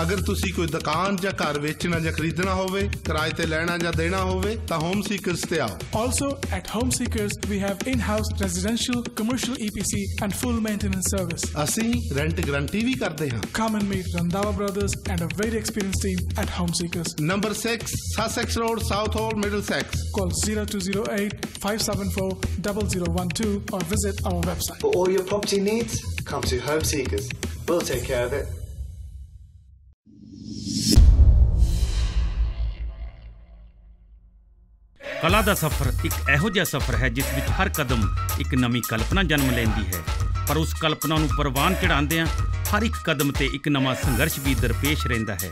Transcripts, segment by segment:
ਅਗਰ ਤੁਸੀਂ ਕੋਈ ਦੁਕਾਨ ਜਾਂ ਘਰ ਵੇਚਣਾ ਜਾਂ ਖਰੀਦਣਾ ਹੋਵੇ ਕਿਰਾਏ ਤੇ ਲੈਣਾ ਜਾਂ ਦੇਣਾ ਹੋਵੇ ਤਾਂ ਹੋਮ ਸੀਕਰਸ ਤੇ ਆਓ also at home seekers we have in house residential commercial EPC and full maintenance service ਅਸੀਂ ਰੈਂਟ ਗਰੰਟੀ ਵੀ ਕਰਦੇ ਹਾਂ come and meet Randhawa brothers and a very experienced team at home seekers number 6 Sussex road Southall ਸੈਕਸ call 0208 574 0012 or visit our website. For all your property needs, come to Home Seekers. We'll take care of it ਕਲਾ ਦਾ ਸਫ਼ਰ ਇੱਕ ਇਹੋ ਜਿਹਾ ਸਫ਼ਰ ਹੈ ਜਿਸ ਵਿੱਚ ਹਰ ਕਦਮ ਇੱਕ ਨਵੀਂ ਕਲਪਨਾ ਜਨਮ ਲੈਂਦੀ ਹੈ ਪਰ ਉਸ ਕਲਪਨਾ ਨੂੰ ਪਰਵਾਨ ਆਂ ਹਰ ਇੱਕ ਕਦਮ ਤੇ ਇੱਕ ਨਵਾਂ ਸੰਘਰਸ਼ ਵੀ ਦਰਪੇਸ਼ ਰਹਿੰਦਾ ਹੈ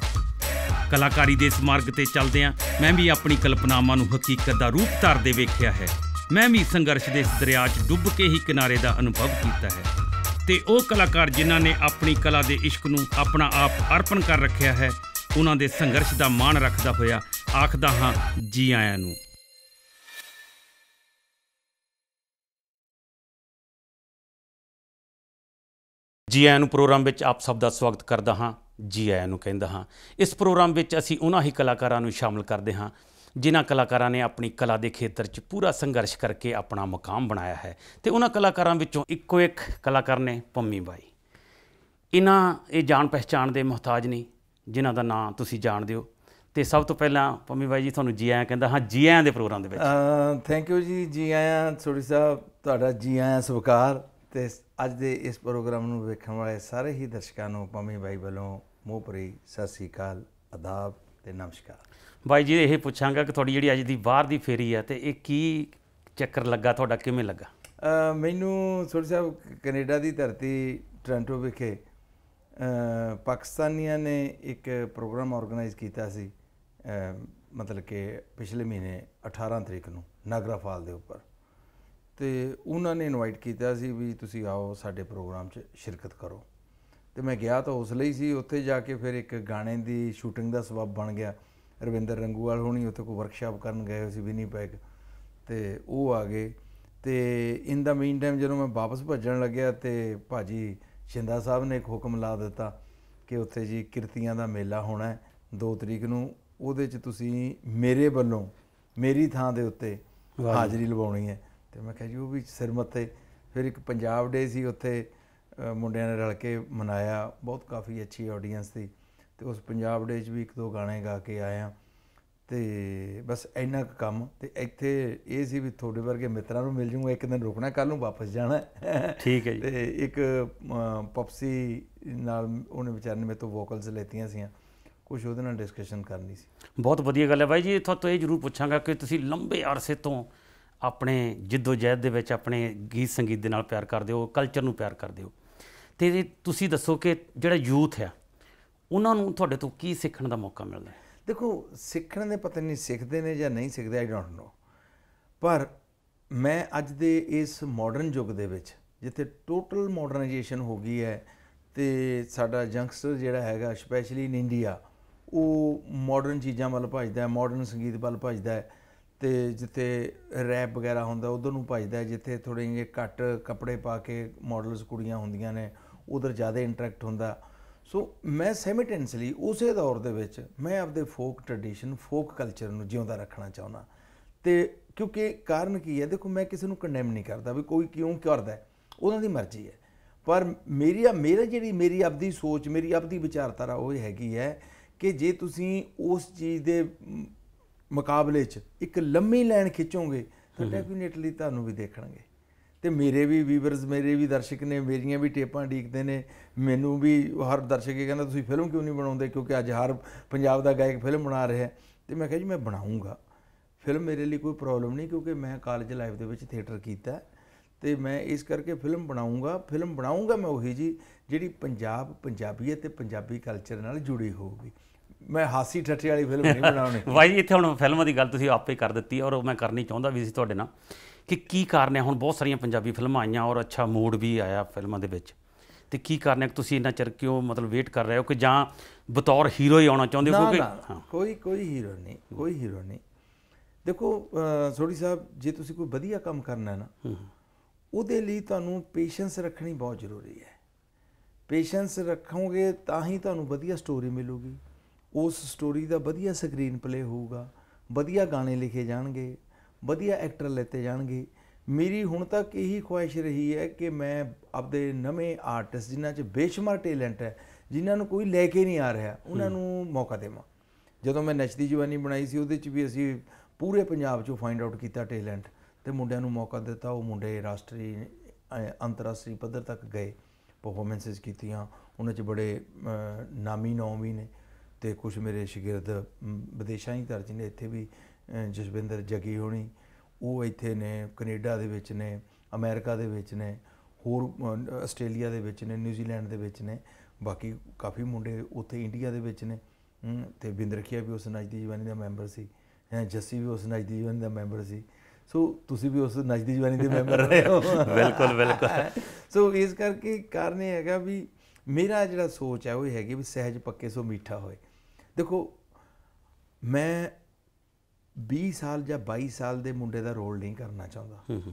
ਕਲਾਕਾਰੀ ਦੇ ਇਸ ਮਾਰਗ ਤੇ ਚੱਲਦੇ ਆਂ ਮੈਂ ਵੀ ਆਪਣੀ ਕਲਪਨਾਵਾਂ ਨੂੰ ਹਕੀਕਤ ਦਾ ਰੂਪ ਧਾਰਦੇ ਵੇਖਿਆ ਹੈ ਮੈਂ ਵੀ ਸੰਘਰਸ਼ ਦੇ ਇਸ ਦਰਿਆ 'ਚ ਡੁੱਬ ਕੇ ਹੀ ਕਿਨਾਰੇ ਦਾ ਅਨੁਭਵ ਕੀਤਾ ਹੈ ਤੇ ਉਹ ਕਲਾਕਾਰ ਜਿਨ੍ਹਾਂ ਨੇ ਆਪਣੀ ਕਲਾ ਦੇ ਇਸ਼ਕ ਨੂੰ ਆਪਣਾ ਆਪ ਅਰਪਣ ਕਰ ਰੱਖਿਆ ਹੈ ਉਹਨਾਂ ਦੇ ਸੰਘਰਸ਼ ਦਾ ਮਾਣ ਰੱਖਦਾ ਹੋਇਆ ਆਖਦਾ ਹਾਂ ਜੀ ਆਇਆਂ ਨੂੰ ਜੀ ਆਇਆਂ ਨੂੰ ਪ੍ਰੋਗਰਾਮ ਵਿੱਚ ਆਪ ਸਭ ਦਾ ਸਵਾਗਤ ਕਰਦਾ ਹਾਂ ਜੀ ਆਇਆਂ ਨੂੰ ਕਹਿੰਦਾ ਹਾਂ ਇਸ ਪ੍ਰੋਗਰਾਮ ਵਿੱਚ ਅਸੀਂ ਉਹਨਾਂ ਹੀ ਕਲਾਕਾਰਾਂ ਨੂੰ ਸ਼ਾਮਲ ਕਰਦੇ ਹਾਂ ਜਿਨ੍ਹਾਂ ਕਲਾਕਾਰਾਂ ਨੇ ਆਪਣੀ ਕਲਾ ਦੇ ਖੇਤਰ 'ਚ ਪੂਰਾ ਸੰਘਰਸ਼ ਕਰਕੇ ਆਪਣਾ ਮਕਾਮ ਬਣਾਇਆ ਹੈ ਤੇ ਉਹਨਾਂ ਕਲਾਕਾਰਾਂ ਵਿੱਚੋਂ ਇੱਕੋ ਇੱਕ ਕਲਾਕਾਰ ਨੇ ਪੰਮੀ ਬਾਈ ਇਹਨਾਂ ਇਹ ਜਾਣ ਪਛਾਣ ਦੇ ਮਹਤਾਜ ਨਹੀਂ ਜਿਨ੍ਹਾਂ ਦਾ ਨਾਂ ਤੁਸੀਂ ਜਾਣਦੇ ਹੋ ਤੇ ਸਭ ਤੋਂ ਪਹਿਲਾਂ ਪੰਮੀ ਬਾਈ ਜੀ ਤੁਹਾਨੂੰ ਜੀ ਆਇਆਂ ਕਹਿੰਦਾ ਹਾਂ ਜੀ ਆਇਆਂ ਦੇ ਪ੍ਰੋਗਰਾਮ ਦੇ ਵਿੱਚ ਥੈਂਕ ਯੂ ਜੀ ਜੀ ਆਇਆਂ ਸੋਰੀ ਸਾਹਿਬ ਤੁਹਾਡਾ ਜੀ ਆਇਆਂ ਸਵਾਗਤ ਤੇ ਅੱਜ ਦੇ ਇਸ ਪ੍ਰੋਗਰਾਮ ਨੂੰ ਵੇਖਣ ਵਾਲੇ ਸਾਰੇ ਹੀ ਦਰਸ਼ਕਾਂ ਨੂੰ ਪੰਮੀ ਬਾਈ ਵੱਲੋਂ ਮੋਹਪਰੀ ਸਤਿ ਸ੍ਰੀ ਅਕਾਲ ਆਦਾਬ ਤੇ ਨਮਸਕਾਰ ਬਾਈ ਜੀ ਇਹ ਪੁੱਛਾਂਗਾ ਕਿ ਤੁਹਾਡੀ ਜਿਹੜੀ ਅੱਜ ਦੀ ਬਾਹਰ ਦੀ ਫੇਰੀ ਆ ਤੇ ਇਹ ਕੀ ਚੱਕਰ ਲੱਗਾ ਤੁਹਾਡਾ ਕਿਵੇਂ ਲੱਗਾ ਮੈਨੂੰ ਥੋੜੀ ਸਾਹਿਬ ਕੈਨੇਡਾ ਦੀ ਧਰਤੀ ਟ੍ਰਾਂਟੋ ਵਿਖੇ ਪਾਕਿਸਤਾਨੀਆਂ ਨੇ ਇੱਕ ਪ੍ਰੋਗਰਾਮ ਆਰਗੇਨਾਈਜ਼ ਕੀਤਾ ਸੀ ਮਤਲਬ ਕਿ ਪਿਛਲੇ ਮਹੀਨੇ 18 ਤਰੀਕ ਨੂੰ ਫਾਲ ਦੇ ਉੱਪਰ ਤੇ ਉਹਨਾਂ ਨੇ ਇਨਵਾਈਟ ਕੀਤਾ ਸੀ ਵੀ ਤੁਸੀਂ ਆਓ ਸਾਡੇ ਪ੍ਰੋਗਰਾਮ 'ਚ ਸ਼ਿਰਕਤ ਕਰੋ ਤੇ ਮੈਂ ਗਿਆ ਤਾਂ ਉਸ ਲਈ ਸੀ ਉੱਥੇ ਜਾ ਕੇ ਫਿਰ ਇੱਕ ਗਾਣੇ ਦੀ ਸ਼ੂਟਿੰਗ ਦਾ ਸਬਬ ਬਣ ਗਿਆ ਰਵਿੰਦਰ ਰੰਗੂਵਾਲ ਹੋਣੀ ਉੱਥੇ ਕੋਈ ਵਰਕਸ਼ਾਪ ਕਰਨ ਗਏ ਸੀ ਵਿਨੀਪੈਗ ਤੇ ਉਹ ਆ ਗਏ ਤੇ ਇਨ ਦਾ ਮੀਨ ਟਾਈਮ ਜਦੋਂ ਮੈਂ ਵਾਪਸ ਭੱਜਣ ਲੱਗਿਆ ਤੇ ਭਾਜੀ ਸ਼ਿੰਦਾ ਸਾਹਿਬ ਨੇ ਇੱਕ ਹੁਕਮ ਲਾ ਦਿੱਤਾ ਕਿ ਉੱਥੇ ਜੀ ਕਿਰਤੀਆਂ ਦਾ ਮੇਲਾ ਹੋਣਾ ਹੈ 2 ਤਰੀਕ ਨੂੰ ਉਹਦੇ 'ਚ ਤੁਸੀਂ ਮੇਰੇ ਵੱਲੋਂ ਮੇਰੀ ਥਾਂ ਦੇ ਉੱਤੇ ਹਾਜ਼ਰੀ ਲਵਾਉਣੀ ਹੈ ਤੇ ਮੈਂ ਕਿਹਾ ਜੀ ਉਹ ਵੀ ਸਿਰ ਮੱਤੇ ਫਿਰ ਇੱਕ ਪੰਜਾਬ ਡੇ ਸੀ ਉੱਥੇ ਮੁੰਡਿਆਂ ਨੇ ਰਲ ਕੇ ਮਨਾਇਆ ਬਹੁਤ ਕਾਫੀ ਅੱਛੀ ਆਡੀਅנס ਸੀ ਤੇ ਉਸ ਪੰਜਾਬ ਡੇ 'ਚ ਵੀ ਇੱਕ ਦੋ ਗਾਣੇ ਗਾ ਕੇ ਆਇਆ ਤੇ ਬਸ ਇੰਨਾ ਕੰਮ ਤੇ ਇੱਥੇ ਇਹ ਸੀ ਵੀ ਤੁਹਾਡੇ ਵਰਗੇ ਮਿੱਤਰਾਂ ਨੂੰ ਮਿਲ ਜੂ ਇੱਕ ਦਿਨ ਰੁਕਣਾ ਕੱਲ ਨੂੰ ਵਾਪਸ ਜਾਣਾ ਠੀਕ ਹੈ ਜੀ ਤੇ ਇੱਕ ਪਪਸੀ ਨਾਲ ਉਹਨੇ ਵਿਚਾਰ ਨੇ ਮੇਤੋਂ ਵੋਕਲਸ ਲੈਤੀਆਂ ਸੀਆਂ ਕੁਝ ਉਹਦੇ ਨਾਲ ਡਿਸਕਸ਼ਨ ਕਰਨੀ ਸੀ ਬਹੁਤ ਵਧੀਆ ਗੱਲ ਹੈ ਬਾਈ ਜੀ ਇਥੋਂ ਤੋਂ ਇਹ ਜ਼ਰੂਰ ਪੁੱਛਾਂਗਾ ਕਿ ਤੁਸੀਂ ਲੰਬੇ ਅਰਸੇ ਤੋਂ ਆਪਣੇ ਜਿੱਦੋ ਜਹਿਦ ਦੇ ਵਿੱਚ ਆਪਣੇ ਗੀਤ ਸੰਗੀਤ ਦੇ ਨਾਲ ਪਿਆਰ ਕਰਦੇ ਹੋ ਕਲਚਰ ਨੂੰ ਪਿਆਰ ਕਰਦੇ ਹੋ ਤੇ ਤੁਸੀਂ ਦੱਸੋ ਕਿ ਜਿਹੜਾ ਯੂਥ ਹੈ ਉਹਨਾਂ ਨੂੰ ਤੁਹਾਡੇ ਤੋਂ ਕੀ ਸਿੱਖਣ ਦਾ ਮੌਕਾ ਮਿਲਦਾ ਹੈ ਦੇਖੋ ਸਿੱਖਣ ਦੇ ਪਤਾ ਨਹੀਂ ਸਿੱਖਦੇ ਨੇ ਜਾਂ ਨਹੀਂ ਸਿੱਖਦੇ ਆਈ ਡੋਨਟ ਨੋ ਪਰ ਮੈਂ ਅੱਜ ਦੇ ਇਸ ਮਾਡਰਨ ਯੁੱਗ ਦੇ ਵਿੱਚ ਜਿੱਥੇ ਟੋਟਲ ਮਾਡਰਨਾਈਜੇਸ਼ਨ ਹੋ ਗਈ ਹੈ ਤੇ ਸਾਡਾ ਯੰਗਸਟਰ ਜਿਹੜਾ ਹੈਗਾ ਸਪੈਸ਼ਲੀ ਇਨ ਇੰਡੀਆ ਉਹ ਮਾਡਰਨ ਚੀਜ਼ਾਂ ਵੱਲ ਭੱਜਦਾ ਹੈ ਮਾਡਰਨ ਸੰਗੀਤ ਵੱਲ ਭੱਜਦਾ ਹੈ ਤੇ ਜਿੱਥੇ ਰੈਪ ਵਗੈਰਾ ਹੁੰਦਾ ਉਧਰ ਨੂੰ ਭਜਦਾ ਜਿੱਥੇ ਥੋੜੇ ਜਿਹੇ ਘੱਟ ਕੱਪੜੇ ਪਾ ਕੇ ਮਾਡਲਸ ਕੁੜੀਆਂ ਹੁੰਦੀਆਂ ਨੇ ਉਧਰ ਜ਼ਿਆਦਾ ਇੰਟਰੈਕਟ ਹੁੰਦਾ ਸੋ ਮੈਂ ਸਿਮਟੈਂਸਲੀ ਉਸੇ ਦੌਰ ਦੇ ਵਿੱਚ ਮੈਂ ਆਪਦੇ ਫੋਕ ਟ੍ਰੈਡੀਸ਼ਨ ਫੋਕ ਕਲਚਰ ਨੂੰ ਜਿਉਂਦਾ ਰੱਖਣਾ ਚਾਹੁੰਦਾ ਤੇ ਕਿਉਂਕਿ ਕਾਰਨ ਕੀ ਹੈ ਦੇਖੋ ਮੈਂ ਕਿਸੇ ਨੂੰ ਕੰਡੈਮ ਨਹੀਂ ਕਰਦਾ ਵੀ ਕੋਈ ਕਿਉਂ ਕਰਦਾ ਉਹਨਾਂ ਦੀ ਮਰਜ਼ੀ ਹੈ ਪਰ ਮੇਰੀ ਮੇਰਾ ਜਿਹੜੀ ਮੇਰੀ ਆਪਦੀ ਸੋਚ ਮੇਰੀ ਆਪਦੀ ਵਿਚਾਰਧਾਰਾ ਉਹ ਹੈਗੀ ਹੈ ਕਿ ਜੇ ਤੁਸੀਂ ਉਸ ਚੀਜ਼ ਦੇ ਮੁਕਾਬਲੇ 'ਚ ਇੱਕ ਲੰਮੀ ਲਾਈਨ ਖਿੱਚੋਗੇ ਤਾਂ ਡੈਫੀਨੇਟਲੀ ਤੁਹਾਨੂੰ ਵੀ ਦੇਖਣਗੇ ਤੇ ਮੇਰੇ ਵੀ ਵੀਵਰਸ ਮੇਰੇ ਵੀ ਦਰਸ਼ਕ ਨੇ ਮੇਰੀਆਂ ਵੀ ਟੇਪਾਂ ਡੀਕਦੇ ਨੇ ਮੈਨੂੰ ਵੀ ਹਰ ਦਰਸ਼ਕ ਇਹ ਕਹਿੰਦਾ ਤੁਸੀਂ ਫਿਲਮ ਕਿਉਂ ਨਹੀਂ ਬਣਾਉਂਦੇ ਕਿਉਂਕਿ ਅੱਜ ਹਰ ਪੰਜਾਬ ਦਾ ਗਾਇਕ ਫਿਲਮ ਬਣਾ ਰਿਹਾ ਤੇ ਮੈਂ ਕਿਹਾ ਜੀ ਮੈਂ ਬਣਾਉਂਗਾ ਫਿਲਮ ਮੇਰੇ ਲਈ ਕੋਈ ਪ੍ਰੋਬਲਮ ਨਹੀਂ ਕਿਉਂਕਿ ਮੈਂ ਕਾਲਜ ਲਾਈਫ ਦੇ ਵਿੱਚ ਥੀਏਟਰ ਕੀਤਾ ਤੇ ਮੈਂ ਇਸ ਕਰਕੇ ਫਿਲਮ ਬਣਾਉਂਗਾ ਫਿਲਮ ਬਣਾਉਂਗਾ ਮੈਂ ਉਹੀ ਜੀ ਜਿਹੜੀ ਪੰਜਾਬ ਪੰਜਾਬੀਅਤ ਤੇ ਪੰਜਾਬੀ ਕਲਚਰ ਨਾਲ ਜੁੜੀ ਹੋਊਗੀ ਮੈਂ ਹਾਸੀ ਠੱਠੇ ਵਾਲੀ ਫਿਲਮ ਨਹੀਂ ਬਣਾਉਣੀ ਬਾਈ ਜੀ ਇੱਥੇ ਹੁਣ ਫਿਲਮਾਂ ਦੀ ਗੱਲ ਤੁਸੀਂ ਆਪੇ ਕਰ ਦਿੱਤੀ ਔਰ ਮੈਂ ਕਰਨੀ ਚਾਹੁੰਦਾ ਵੀ ਸੀ ਤੁਹਾਡੇ ਨਾਲ ਕਿ ਕੀ ਕਾਰਨ ਹੈ ਹੁਣ ਬਹੁਤ ਸਾਰੀਆਂ ਪੰਜਾਬੀ ਫਿਲਮਾਂ ਆਈਆਂ ਔਰ ਅੱਛਾ ਮੂਡ ਵੀ ਆਇਆ ਫਿਲਮਾਂ ਦੇ ਵਿੱਚ ਤੇ ਕੀ ਕਾਰਨ ਹੈ ਕਿ ਤੁਸੀਂ ਇੰਨਾ ਚਿਰ ਕਿਉਂ ਮਤਲਬ ਵੇਟ ਕਰ ਰਹੇ ਹੋ ਕਿ ਜਾਂ ਬਤੌਰ ਹੀਰੋ ਹੀ ਆਉਣਾ ਚਾਹੁੰਦੇ ਹੋ ਕਿ ਕੋਈ ਕੋਈ ਹੀਰੋ ਨਹੀਂ ਕੋਈ ਹੀਰੋ ਨਹੀਂ ਦੇਖੋ ਸੋਢੀ ਸਾਹਿਬ ਜੇ ਤੁਸੀਂ ਕੋਈ ਵਧੀਆ ਕੰਮ ਕਰਨਾ ਹੈ ਨਾ ਉਹਦੇ ਲਈ ਤੁਹਾਨੂੰ ਪੇਸ਼ੈਂਸ ਰੱਖਣੀ ਬਹੁਤ ਜ਼ਰੂਰੀ ਹੈ ਪੇਸ਼ੈਂਸ ਰੱਖੋਗੇ ਤਾਂ ਹੀ ਤੁਹਾਨੂੰ ਵਧੀਆ ਸਟੋਰੀ ਮਿਲੂਗੀ ਉਸ ਸਟੋਰੀ ਦਾ ਵਧੀਆ ਸਕਰੀਨ ਪਲੇ ਹੋਊਗਾ ਵਧੀਆ ਗਾਣੇ ਲਿਖੇ ਜਾਣਗੇ ਵਧੀਆ ਐਕਟਰ ਲੈਤੇ ਜਾਣਗੇ ਮੇਰੀ ਹੁਣ ਤੱਕ ਇਹੀ ਖੁਆਇਸ਼ ਰਹੀ ਹੈ ਕਿ ਮੈਂ ਆਪਦੇ ਨਵੇਂ ਆਰਟਿਸਟ ਜਿਨ੍ਹਾਂ 'ਚ ਬੇਸ਼ੁਮਾਰ ਟੈਲੈਂਟ ਹੈ ਜਿਨ੍ਹਾਂ ਨੂੰ ਕੋਈ ਲੈ ਕੇ ਨਹੀਂ ਆ ਰਿਹਾ ਉਹਨਾਂ ਨੂੰ ਮੌਕਾ ਦੇਵਾਂ ਜਦੋਂ ਮੈਂ ਨੱਚਦੀ ਜਵਾਨੀ ਬਣਾਈ ਸੀ ਉਹਦੇ 'ਚ ਵੀ ਅਸੀਂ ਪੂਰੇ ਪੰਜਾਬ 'ਚੋਂ ਫਾਈਂਡ ਆਊਟ ਕੀਤਾ ਟੈਲੈਂਟ ਤੇ ਮੁੰਡਿਆਂ ਨੂੰ ਮੌਕਾ ਦਿੱਤਾ ਉਹ ਮੁੰਡੇ ਰਾਸ਼ਟਰੀ ਅੰਤਰਰਾਸ਼ਟਰੀ ਪੱਧਰ ਤੱਕ ਗਏ ਪਰਫਾਰਮੈਂਸਸ ਕੀਤੀਆਂ ਉਹਨਾਂ 'ਚ ਬੜੇ ਨਾਮੀ ਨੌਮੀ ਨੇ ਤੇ ਕੁਝ ਮੇਰੇ ਸ਼ਾਗਿਰਦ ਵਿਦੇਸ਼ਾਂ ਹੀ ਦਰਜ ਨੇ ਇੱਥੇ ਵੀ ਜਸਵਿੰਦਰ ਜਗੀ ਹੋਣੀ ਉਹ ਇੱਥੇ ਨੇ ਕੈਨੇਡਾ ਦੇ ਵਿੱਚ ਨੇ ਅਮਰੀਕਾ ਦੇ ਵਿੱਚ ਨੇ ਹੋਰ ਆਸਟ੍ਰੇਲੀਆ ਦੇ ਵਿੱਚ ਨੇ ਨਿਊਜ਼ੀਲੈਂਡ ਦੇ ਵਿੱਚ ਨੇ ਬਾਕੀ ਕਾਫੀ ਮੁੰਡੇ ਉੱਥੇ ਇੰਡੀਆ ਦੇ ਵਿੱਚ ਨੇ ਤੇ ਬਿੰਦਰਖੀਆ ਵੀ ਉਸ ਨਜਦੀ ਜਵਾਨੀ ਦਾ ਮੈਂਬਰ ਸੀ ਜੱਸੀ ਵੀ ਉਸ ਨਜਦੀ ਜਵਾਨੀ ਦਾ ਮੈਂਬਰ ਸੀ ਸੋ ਤੁਸੀਂ ਵੀ ਉਸ ਨਜਦੀ ਜਵਾਨੀ ਦੇ ਮੈਂਬਰ ਰਹੇ ਹੋ ਬਿਲਕੁਲ ਬਿਲਕੁਲ ਸੋ ਇਸ ਕਰਕੇ ਕਾਰਨ ਇਹ ਹੈਗਾ ਵੀ ਮੇਰਾ ਜਿਹੜਾ ਸੋਚ ਹੈ ਉਹ ਹੈਗੀ ਵੀ ਸਹਿਜ ਪੱਕੇ ਸੋ ਮਿੱਠਾ ਹੋਏ ਦੇਖੋ ਮੈਂ 20 ਸਾਲ ਜਾਂ 22 ਸਾਲ ਦੇ ਮੁੰਡੇ ਦਾ ਰੋਲ ਨਹੀਂ ਕਰਨਾ ਚਾਹੁੰਦਾ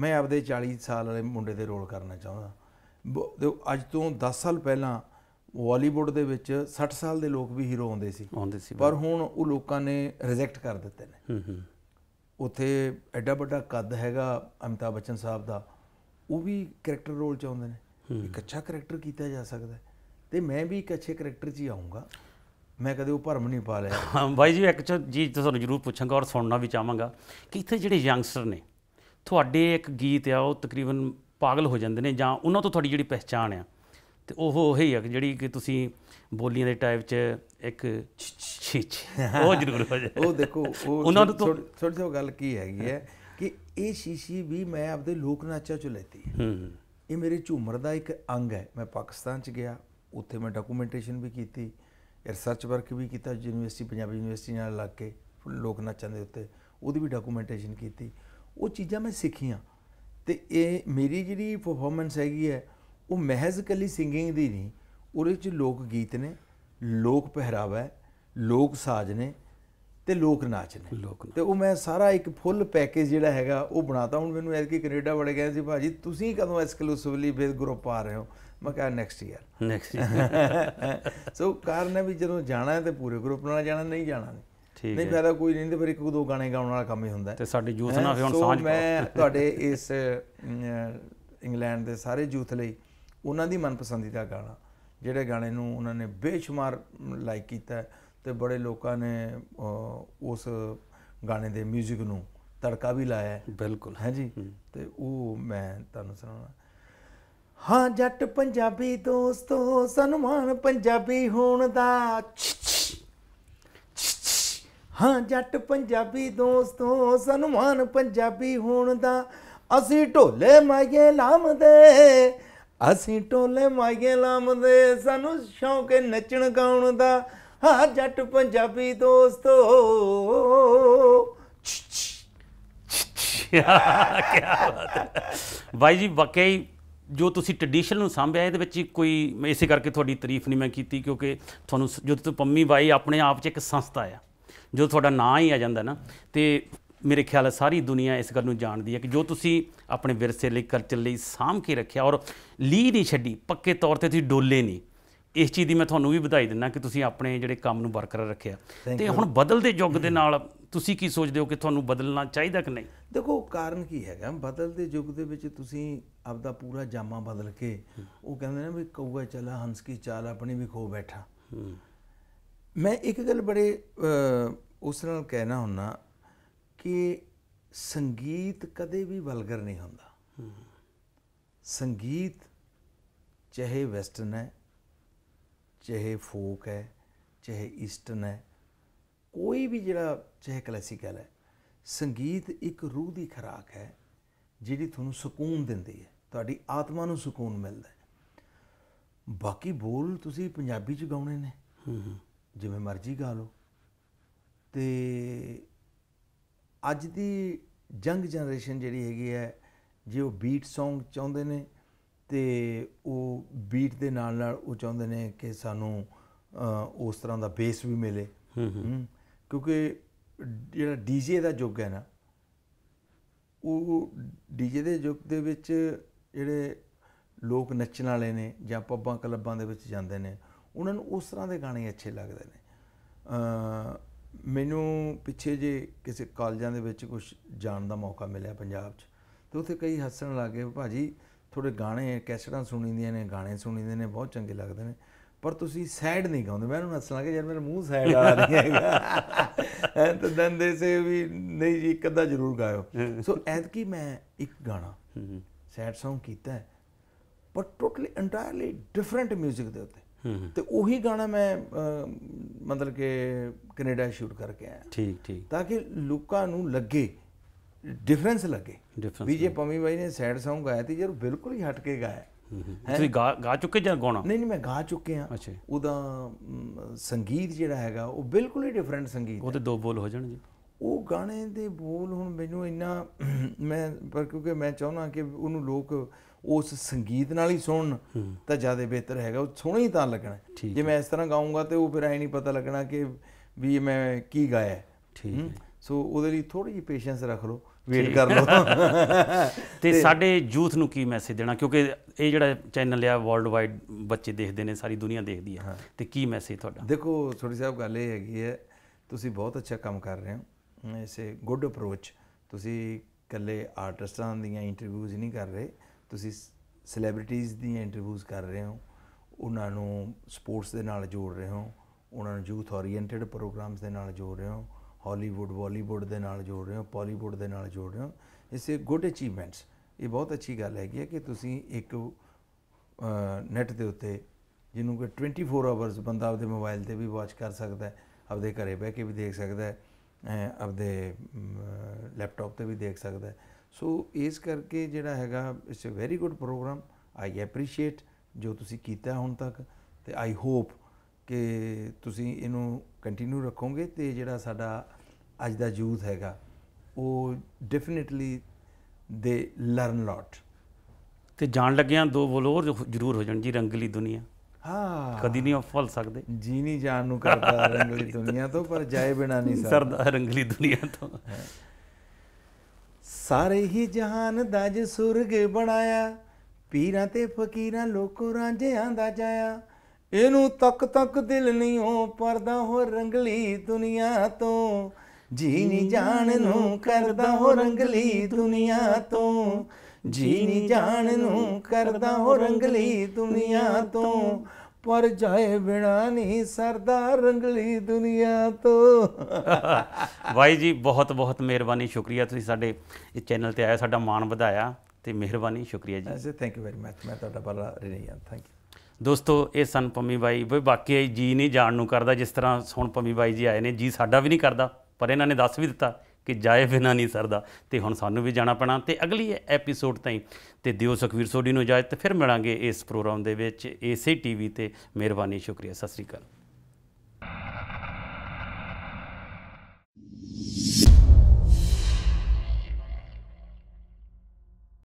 ਮੈਂ ਆਪਦੇ 40 ਸਾਲ ਵਾਲੇ ਮੁੰਡੇ ਦੇ ਰੋਲ ਕਰਨਾ ਚਾਹੁੰਦਾ ਅੱਜ ਤੋਂ 10 ਸਾਲ ਪਹਿਲਾਂ ਬਾਲੀਵੁੱਡ ਦੇ ਵਿੱਚ 60 ਸਾਲ ਦੇ ਲੋਕ ਵੀ ਹੀਰੋ ਹੁੰਦੇ ਸੀ ਹੁੰਦੇ ਸੀ ਪਰ ਹੁਣ ਉਹ ਲੋਕਾਂ ਨੇ ਰਿਜੈਕਟ ਕਰ ਦਿੱਤੇ ਨੇ ਉੱਥੇ ਐਡਾ ਵੱਡਾ ਕੱਦ ਹੈਗਾ ਅਮਿਤਾਭ ਬਚਨ ਸਾਹਿਬ ਦਾ ਉਹ ਵੀ ਕੈਰੈਕਟਰ ਰੋਲ ਚਾਹੁੰਦੇ ਨੇ ਇੱਕ ਅੱਛਾ ਕੈਰੈਕਟਰ ਕੀਤਾ ਜਾ ਸਕਦਾ ਤੇ ਮੈਂ ਵੀ ਇੱਕ ਅੱਛੇ ਕੈਰੈਕਟਰ 'ਚ ਹੀ ਆਉਂਗਾ ਮੈਂ ਕਦੇ ਉਹ ਭਰਮ ਨਹੀਂ ਪਾ ਲਿਆ ਹਾਂ ਬਾਈ ਜੀ ਇੱਕ ਜੀ ਤੁਹਾਨੂੰ ਜ਼ਰੂਰ ਪੁੱਛਾਂਗਾ ਔਰ ਸੁਣਨਾ ਵੀ ਚਾਹਾਂਗਾ ਕਿ ਇੱਥੇ ਜਿਹੜੇ ਯੰਗਸਟਰ ਨੇ ਤੁਹਾਡੇ ਇੱਕ ਗੀਤ ਆ ਉਹ ਤਕਰੀਬਨ ਪਾਗਲ ਹੋ ਜਾਂਦੇ ਨੇ ਜਾਂ ਉਹਨਾਂ ਤੋਂ ਤੁਹਾਡੀ ਜਿਹੜੀ ਪਛਾਣ ਆ ਤੇ ਉਹ ਉਹ ਹੀ ਆ ਜਿਹੜੀ ਕਿ ਤੁਸੀਂ ਬੋਲੀਆਂ ਦੇ ਟਾਈਪ 'ਚ ਇੱਕ ਛੀ ਉਹ ਜ਼ਰੂਰ ਹੋ ਜਾਏ ਉਹ ਦੇਖੋ ਉਹ ਉਹਨਾਂ ਨੂੰ ਥੋੜੀ ਜਿਹੀ ਗੱਲ ਕੀ ਹੈਗੀ ਹੈ ਕਿ ਇਹ ਸ਼ੀਸ਼ੀ ਵੀ ਮੈਂ ਆਪਦੇ ਲੋਕ ਨਾਚਾਂ 'ਚ ਲੈਤੀ ਹੂੰ ਇਹ ਮੇਰੇ ਝੂਮਰ ਦਾ ਇੱਕ ਅੰਗ ਹੈ ਮੈਂ ਪਾਕਿਸਤਾਨ 'ਚ ਗਿਆ ਉੱਥੇ ਮੈਂ ਡਾਕੂਮੈਂਟੇਸ਼ਨ ਵੀ ਕੀਤੀ ਰਿਸਰਚ ਵਰਕ ਵੀ ਕੀਤਾ ਯੂਨੀਵਰਸਿਟੀ ਪੰਜਾਬੀ ਯੂਨੀਵਰਸਿਟੀ ਨਾਲ ਲੱਗ ਕੇ ਲੋਕ ਨਾਚਾਂ ਦੇ ਉੱਤੇ ਉਹਦੀ ਵੀ ਡਾਕੂਮੈਂਟੇਸ਼ਨ ਕੀਤੀ ਉਹ ਚੀਜ਼ਾਂ ਮੈਂ ਸਿੱਖੀਆਂ ਤੇ ਇਹ ਮੇਰੀ ਜਿਹੜੀ ਪਰਫਾਰਮੈਂਸ ਹੈਗੀ ਹੈ ਉਹ ਮਹਿਜ਼ ਕੱਲੀ ਸਿੰਗਿੰਗ ਦੀ ਨਹੀਂ ਉਹਦੇ ਵਿੱਚ ਲੋਕ ਗੀਤ ਨੇ ਲੋਕ ਪਹਿਰਾਵਾ ਹੈ ਲੋਕ ਸਾਜ਼ ਨੇ ਤੇ ਲੋਕ ਨਾਚ ਨੇ ਤੇ ਉਹ ਮੈਂ ਸਾਰਾ ਇੱਕ ਫੁੱਲ ਪੈਕੇਜ ਜਿਹੜਾ ਹੈਗਾ ਉਹ ਬਣਾਤਾ ਹੁਣ ਮੈਨੂੰ ਐਤਕੀ ਕੈਨੇਡਾ ਵੜੇ ਗਏ ਸੀ ਭਾਜੀ ਤੁਸੀਂ ਕਦੋਂ ਐਕਸਕਲੂਸਿਵਲੀ ਫਿਰ ਗਰੁੱਪ ਆ ਰਹੇ ਹੋ ਮੈਂ ਕਿਹਾ next year next year so ਕਾਰਨ ਹੈ ਵੀ ਜਦੋਂ ਜਾਣਾ ਹੈ ਤੇ ਪੂਰੇ ਗਰੁੱਪ ਨਾਲ ਜਾਣਾ ਨਹੀਂ ਜਾਣਾ ਨਹੀਂ ਫਾਇਦਾ ਕੋਈ ਨਹੀਂ ਤੇ ਫਿਰ ਇੱਕ ਦੋ ਗਾਣੇ ਗਾਉਣ ਵਾਲਾ ਕੰਮ ਹੀ ਹੁੰਦਾ ਤੇ ਸਾਡੇ ਯੂਥ ਨਾਲ ਫਿਰ ਹੁਣ ਸਾਂਝ ਮੈਂ ਤੁਹਾਡੇ ਇਸ ਇੰਗਲੈਂਡ ਦੇ ਸਾਰੇ ਯੂਥ ਲਈ ਉਹਨਾਂ ਦੀ ਮਨਪਸੰਦੀ ਦਾ ਗਾਣਾ ਜਿਹੜੇ ਗਾਣੇ ਨੂੰ ਉਹਨਾਂ ਨੇ ਬੇਸ਼ੁਮਾਰ ਲਾਈਕ ਕੀਤਾ ਹੈ ਤੇ ਬੜੇ ਲੋਕਾਂ ਨੇ ਉਸ ਗਾਣੇ ਦੇ 뮤직 ਨੂੰ ਤੜਕਾ ਵੀ ਲਾਇਆ ਬਿਲਕੁਲ ਹੈ ਜੀ ਤੇ ਉਹ ਮੈਂ ਤੁਹਾਨੂੰ ਸੁਣਾਉਣਾ ਹਾਂ ਜੱਟ ਪੰਜਾਬੀ ਦੋਸਤੋ ਸਨਮਾਨ ਪੰਜਾਬੀ ਹੋਣ ਦਾ ਹਾਂ ਜੱਟ ਪੰਜਾਬੀ ਦੋਸਤੋ ਸਨਮਾਨ ਪੰਜਾਬੀ ਹੋਣ ਦਾ ਅਸੀਂ ਢੋਲੇ ਮਾਈਏ ਲਾਮਦੇ ਅਸੀਂ ਢੋਲੇ ਮਾਈਏ ਲਾਮਦੇ ਸਾਨੂੰ ਸ਼ੌਂਕ ਨੱਚਣ ਗਾਉਣ ਦਾ ਹਾ ਜੱਟ ਪੰਜਾਬੀ ਦੋਸਤੋ ਕੀ ਬਾਤ ਬਾਈ ਜੀ ਵਕਈ ਜੋ ਤੁਸੀਂ ਟ੍ਰੈਡੀਸ਼ਨ ਨੂੰ ਸਾਂਭਿਆ ਇਹਦੇ ਵਿੱਚ ਕੋਈ ਇਸੇ ਕਰਕੇ ਤੁਹਾਡੀ ਤਾਰੀਫ ਨਹੀਂ ਮੈਂ ਕੀਤੀ ਕਿਉਂਕਿ ਤੁਹਾਨੂੰ ਜਦੋਂ ਤੋਂ ਪੰਮੀ ਬਾਈ ਆਪਣੇ ਆਪ 'ਚ ਇੱਕ ਸੰਸਥਾ ਆ ਜੋ ਤੁਹਾਡਾ ਨਾਂ ਹੀ ਆ ਜਾਂਦਾ ਨਾ ਤੇ ਮੇਰੇ ਖਿਆਲ ਹੈ ਸਾਰੀ ਦੁਨੀਆ ਇਸ ਗੱਲ ਨੂੰ ਜਾਣਦੀ ਹੈ ਕਿ ਜੋ ਤੁਸੀਂ ਆਪਣੇ ਵਿਰਸੇ ਲਈ ਕਲਚਰ ਲਈ ਸਾਂਭ ਕੇ ਰੱਖਿਆ ਔਰ ਲੀ ਨਹੀਂ ਛੱਡੀ ਪੱਕੇ ਤੌਰ ਤੇ ਤੁਸੀਂ ਡੋਲੇ ਨਹੀਂ ਇਸ ਚੀਜ਼ ਦੀ ਮੈਂ ਤੁਹਾਨੂੰ ਵੀ ਵਧਾਈ ਦਿੰਦਾ ਕਿ ਤੁਸੀਂ ਆਪਣੇ ਜਿਹੜੇ ਕੰਮ ਨੂੰ ਬਰਕਰਾਰ ਰੱਖਿਆ ਤੇ ਹੁਣ ਬਦਲਦੇ ਯੁੱਗ ਦੇ ਨਾਲ ਤੁਸੀਂ ਕੀ ਸੋਚਦੇ ਹੋ ਕਿ ਤੁਹਾਨੂੰ ਬਦਲਣਾ ਚਾਹੀਦਾ ਕਿ ਨਹੀਂ ਦੇਖੋ ਕਾਰਨ ਕੀ ਹੈਗਾ ਬਦਲਦੇ ਯੁੱਗ ਦੇ ਵਿੱਚ ਤੁਸੀਂ ਆਪਦਾ ਪੂਰਾ ਜਾਮਾ ਬਦਲ ਕੇ ਉਹ ਕਹਿੰਦੇ ਨੇ ਵੀ ਕਊਆ ਚਲਾ ਹੰਸ ਕੀ ਚਾਲ ਆਪਣੀ ਵੀ ਖੋ ਬੈਠਾ ਮੈਂ ਇੱਕ ਗੱਲ ਬੜੇ ਉਸ ਨਾਲ ਕਹਿਣਾ ਹੁੰਨਾ ਕਿ ਸੰਗੀਤ ਕਦੇ ਵੀ ਵਲਗਰ ਨਹੀਂ ਹੁੰਦਾ ਸੰਗੀਤ ਚਾਹੇ ਵੈਸਟਰਨ ਹੈ ਚਾਹੇ ਫੋਕ ਹੈ ਚਾਹੇ ਈਸਟਰਨ ਹੈ ਕੋਈ ਵੀ ਜਿਹੜਾ ਚਾਹੇ ਕਲਾਸਿਕਲ ਹੈ ਸੰਗੀਤ ਇੱਕ ਰੂਹ ਦੀ ਖਰਾਕ ਹੈ ਜਿਹੜੀ ਤੁਹਾਨੂੰ ਸਕੂਨ ਦਿੰਦੀ ਹੈ ਤੁਹਾਡੀ ਆਤਮਾ ਨੂੰ ਸਕੂਨ ਮਿਲਦਾ ਹੈ ਬਾਕੀ ਬੋਲ ਤੁਸੀਂ ਪੰਜਾਬੀ ਚ ਗਾਉਣੇ ਨੇ ਜਿਵੇਂ ਮਰਜ਼ੀ ਗਾ ਲਓ ਤੇ ਅੱਜ ਦੀ ਜੰਗ ਜਨਰੇਸ਼ਨ ਜਿਹੜੀ ਹੈਗੀ ਹੈ ਜੇ ਉਹ ਬੀਟ Song ਚਾਹੁੰਦੇ ਨੇ ਤੇ ਉਹ ਬੀਟ ਦੇ ਨਾਲ ਨਾਲ ਉਹ ਚਾਹੁੰਦੇ ਨੇ ਕਿ ਸਾਨੂੰ ਉਸ ਤਰ੍ਹਾਂ ਦਾ ਬੇਸ ਵੀ ਮਿਲੇ ਕਿਉਂਕਿ ਜਿਹੜਾ ਡੀਜੇ ਦਾ ਯੁੱਗ ਹੈ ਨਾ ਉਹ ਡੀਜੇ ਦੇ ਯੁੱਗ ਦੇ ਵਿੱਚ ਜਿਹੜੇ ਲੋਕ ਨੱਚਣ ਵਾਲੇ ਨੇ ਜਾਂ ਪੱਬਾਂ ਕਲੱਬਾਂ ਦੇ ਵਿੱਚ ਜਾਂਦੇ ਨੇ ਉਹਨਾਂ ਨੂੰ ਉਸ ਤਰ੍ਹਾਂ ਦੇ ਗਾਣੇ ਅੱਛੇ ਲੱਗਦੇ ਨੇ ਮੈਨੂੰ ਪਿੱਛੇ ਜੇ ਕਿਸੇ ਕਾਲਜਾਂ ਦੇ ਵਿੱਚ ਕੁਝ ਜਾਣ ਦਾ ਮੌਕਾ ਮਿਲਿਆ ਪੰਜਾਬ 'ਚ ਤੇ ਉੱਥੇ ਕਈ ਹੱਸਣ ਲੱਗੇ ਭਾਜੀ ਥੋੜੇ ਗਾਣੇ ਕੈਸਟਾਂ ਸੁਣੀਂਦੀਆਂ ਨੇ ਗਾਣੇ ਸੁਣੀਂਦੇ ਨੇ ਬਹੁਤ ਚੰਗੇ ਲੱਗਦੇ ਨੇ ਪਰ ਤੁਸੀਂ ਸੈਡ ਨਹੀਂ ਗਾਉਂਦੇ ਮੈਂ ਉਹਨੂੰ ਹੱਸਣਾ ਕਿ ਯਾਰ ਮੇਰਾ ਮੂੰਹ ਸੈਡ ਆ ਰਿਹਾ ਹੈਗਾ ਤਾਂ ਦੰਦੇ ਸੇ ਵੀ ਨਹੀਂ ਜੀ ਇੱਕ ਅੱਧਾ ਜ਼ਰੂਰ ਗਾਇਓ ਸੋ ਕੀ ਮੈਂ ਇੱਕ ਗਾਣਾ ਸੈਡ Song ਕੀਤਾ ਹੈ ਪਰ ਟੋਟਲੀ ਐਂਟਾਇਰਲੀ ਡਿਫਰੈਂਟ 뮤직 ਦੇ ਉੱਤੇ ਤੇ ਉਹੀ ਗਾਣਾ ਮੈਂ ਮਤਲਬ ਕਿ ਕੈਨੇਡਾ ਸ਼ੂਟ ਕਰਕੇ ਆਇਆ ਠੀਕ ਠੀਕ ਤਾਂ ਕਿ ਲੋਕਾਂ ਨੂੰ ਲੱਗੇ ਡਿਫਰੈਂਸ ਲੱਗੇ ਵੀ ਜੇ ਪੰਮੀ ਬਾਈ ਨੇ ਸੈਡ Song ਗਾਇਆ ਤੇ ਜਰ ਬਿਲਕੁਲ ਹੀ ਹਟ ਕੇ ਗਾਇਆ ਤੁਸੀਂ ਗਾ ਗਾ ਚੁੱਕੇ ਜਾਂ ਗਾਉਣਾ ਨਹੀਂ ਨਹੀਂ ਮੈਂ ਗਾ ਚੁੱਕੇ ਆ ਉਹਦਾ ਸੰਗੀਤ ਜਿਹੜਾ ਹੈਗਾ ਉਹ ਬਿਲਕੁਲ ਹੀ ਡਿਫਰੈਂਟ ਸੰਗੀਤ ਉਹ ਤੇ ਦੋ ਬੋਲ ਹੋ ਜਾਣਗੇ ਉਹ ਗਾਣੇ ਦੇ ਬੋਲ ਹੁਣ ਮੈਨੂੰ ਇੰਨਾ ਮੈਂ ਪਰ ਕਿਉਂਕਿ ਮੈਂ ਚਾਹੁੰਦਾ ਕਿ ਉਹਨੂੰ ਲੋਕ ਉਸ ਸੰਗੀਤ ਨਾਲ ਹੀ ਸੁਣਨ ਤਾਂ ਜ਼ਿਆਦਾ ਬਿਹਤਰ ਹੈਗਾ ਉਹ ਸੋਹਣਾ ਹੀ ਤਾਂ ਲੱਗਣਾ ਜੇ ਮੈਂ ਇਸ ਤਰ੍ਹਾਂ ਗਾਉਂਗਾ ਤੇ ਉਹ ਫਿਰ ਐ ਨਹੀਂ ਪਤਾ ਲੱਗਣਾ ਕਿ ਵੀ ਮੈਂ ਕੀ ਗਾਇਆ ਠੀਕ ਸੋ ਉਹਦੇ ਲਈ ਥੋੜੀ ਜਿਹੀ ਪੇਸ਼ੈਂਸ ਰੱਖ ਲਓ ਵੇਟ ਕਰ ਲਓ ਤੇ ਸਾਡੇ ਯੂਥ ਨੂੰ ਕੀ ਮੈਸੇਜ ਦੇਣਾ ਕਿਉਂਕਿ ਇਹ ਜਿਹੜਾ ਚੈਨਲ ਆ ਵਰਲਡ ਵਾਈਡ ਬੱਚੇ ਦੇਖਦੇ ਨੇ ਸਾਰੀ ਦੁਨੀਆ ਦੇਖਦੀ ਹੈ ਤੇ ਕੀ ਮੈਸੇਜ ਤੁਹਾਡਾ ਦੇਖੋ ਥੋੜੀ ਸਾਹਿਬ ਗੱਲ ਇਹ ਹੈਗੀ ਹੈ ਤੁਸੀਂ ਬਹੁਤ ਅੱਛਾ ਕੰਮ ਕਰ ਰਹੇ ਹੋ ਐਸੇ ਗੁੱਡ ਅਪਰੋਚ ਤੁਸੀਂ ਇਕੱਲੇ ਆਰਟਿਸਟਾਂ ਦੀਆਂ ਇੰਟਰਵਿਊਜ਼ ਨਹੀਂ ਕਰ ਰਹੇ ਤੁਸੀਂ ਸੈਲੀਬ੍ਰਿਟੀਜ਼ ਦੀਆਂ ਇੰਟਰਵਿਊਜ਼ ਕਰ ਰਹੇ ਹੋ ਉਹਨਾਂ ਨੂੰ ਸਪੋਰਟਸ ਦੇ ਨਾਲ ਜੋੜ ਰਹੇ ਹੋ ਉਹਨਾਂ ਨੂੰ ਯੂਥ ਓਰੀਐਂਟਡ ਪ੍ਰੋਗਰਾਮਸ ਦੇ ਨਾਲ ਜੋੜ ਰਹੇ ਹੋ ਹਾਲੀਵੁੱਡ ਬਾਲੀਵੁੱਡ ਦੇ ਨਾਲ ਜੋੜ ਰਹੇ ਹੋ ਪਾਲੀਵੁੱਡ ਦੇ ਨਾਲ ਜੋੜ ਰਹੇ ਹੋ ਇਸ ਇਹ ਗੁੱਡ ਅਚੀਵਮੈਂਟਸ ਇਹ ਬਹੁਤ ਅੱਛੀ ਗੱਲ ਹੈਗੀ ਹੈ ਕਿ ਤੁਸੀਂ ਇੱਕ ਨੈਟ ਦੇ ਉੱਤੇ ਜਿਹਨੂੰ ਕਿ 24 ਆਵਰਸ ਬੰਦਾ ਆਪਦੇ ਮੋਬਾਈਲ ਤੇ ਵੀ ਵਾਚ ਕਰ ਸਕਦਾ ਹੈ ਆਪਦੇ ਘਰੇ ਬਹਿ ਕੇ ਵੀ ਦੇਖ ਸਕਦਾ ਹੈ ਆਪਦੇ ਲੈਪਟਾਪ ਤੇ ਵੀ ਦੇਖ ਸਕਦਾ ਹੈ ਸੋ ਇਸ ਕਰਕੇ ਜਿਹੜਾ ਹੈਗਾ it's a very good programme I appreciate ਜੋ ਤੁਸੀਂ ਕੀਤਾ ਹੁਣ ਤੱਕ ਤੇ ਆਈ ਹੋਪ ਕਿ ਤੁਸੀਂ ਇਹਨੂੰ ਕੰਟੀਨਿਊ ਰੱਖੋਗੇ ਤੇ ਜਿਹੜਾ ਸਾਡਾ ਅੱਜ ਦਾ ਯੂਥ ਹੈਗਾ ਉਹ ਡੈਫੀਨਿਟਲੀ ਦੇ ਲਰਨ ਲੋਟ ਤੇ ਜਾਣ ਲੱਗਿਆਂ ਦੋ ਬੋਲੋਰ ਜ਼ਰੂਰ ਹੋ ਜਾਣ ਜੀ ਰੰਗਲੀ ਦੁਨੀਆ ਹਾਂ ਕਦੀ ਨਹੀਂ ਫਲ ਸਕਦੇ ਜੀ ਨਹੀਂ ਜਾਣ ਨੂੰ ਕਰਦਾ ਰੰਗਲੀ ਦੁਨੀਆ ਤੋਂ ਪਰ ਜਾਏ ਬਿਨਾ ਨਹੀਂ ਸਰਦਾ ਰੰਗਲੀ ਦੁਨੀਆ ਤੋਂ ਸਾਰੇ ਹੀ ਜਹਾਨ ਦਾ ਜ ਸੁਰਗ ਬਣਾਇਆ ਪੀਰਾਂ ਤੇ ਫਕੀਰਾਂ ਲੋਕੋ ਰਾਂਝਿਆਂ ਦਾ ਜਾਇਆ ਇਹਨੂੰ ਤੱਕ ਤੱਕ ਦਿਲ ਨਹੀਂ ਹੋ ਪਰਦਾ ਹੋ ਰੰਗਲੀ ਦੁਨੀਆ ਤੋਂ ਜੀ ਨਹੀਂ ਜਾਣ ਨੂੰ ਕਰਦਾ ਹੋ ਰੰਗਲੀ ਦੁਨੀਆ ਤੋਂ ਜੀ ਨਹੀਂ ਜਾਣ ਨੂੰ ਕਰਦਾ ਹੋ ਰੰਗਲੀ ਦੁਨੀਆ ਤੋਂ ਪਰ ਜਾਏ ਬਿਨਾ ਨਹੀਂ ਸਰਦਾ ਰੰਗਲੀ ਦੁਨੀਆ ਤੋਂ ਭਾਈ ਜੀ ਬਹੁਤ ਬਹੁਤ ਮਿਹਰਬਾਨੀ ਸ਼ੁਕਰੀਆ ਤੁਸੀਂ ਸਾਡੇ ਇਸ ਚੈਨਲ ਤੇ ਆਇਆ ਸਾਡਾ ਮਾਣ ਵਧਾਇਆ ਤੇ ਮਿਹਰਬਾਨੀ ਸ਼ੁਕਰੀਆ ਜੀ ਅਸੇ ਥੈਂਕ ਯੂ ਵੈਰੀ ਮਚ ਮੈਂ ਤੁਹਾਡਾ ਬੜਾ ਰਿਹਾ ਥੈਂਕ ਯੂ ਦੋਸਤੋ ਇਹ ਸਨ ਪੰਮੀ ਬਾਈ ਵੀ ਬਾਕੀ ਜੀ ਨਹੀਂ ਜਾਣ ਨੂੰ ਕਰਦਾ ਜਿਸ ਤਰ੍ਹਾਂ ਹੁਣ ਪੰਮੀ ਬਾਈ ਜੀ ਆਏ ਨੇ ਜੀ ਸਾਡਾ ਵੀ ਨਹੀਂ ਕਰਦਾ ਪਰ ਇਹਨਾਂ ਨੇ ਦੱਸ ਵੀ ਦਿੱਤਾ ਕਿ ਜਾਏ ਬਿਨਾ ਨਹੀਂ ਸਰਦਾ ਤੇ ਹੁਣ ਸਾਨੂੰ ਵੀ ਜਾਣਾ ਪੈਣਾ ਤੇ ਅਗਲੀ ਐਪੀਸੋਡ ਤਾਈਂ ਤੇ ਦਿਓ ਸੁਖਵੀਰ ਸੋਢੀ ਨੂੰ ਇਜਾਜ਼ਤ ਫਿਰ ਮਿਲਾਂਗੇ ਇਸ ਪ੍ਰੋਗਰਾਮ ਦੇ ਵਿੱਚ ਏਸੇ ਟੀਵੀ ਤੇ ਮਿਹਰਬਾਨੀ ਸ਼ੁਕਰੀਆ ਸਤਿ ਸ੍ਰੀ ਅਕਾਲ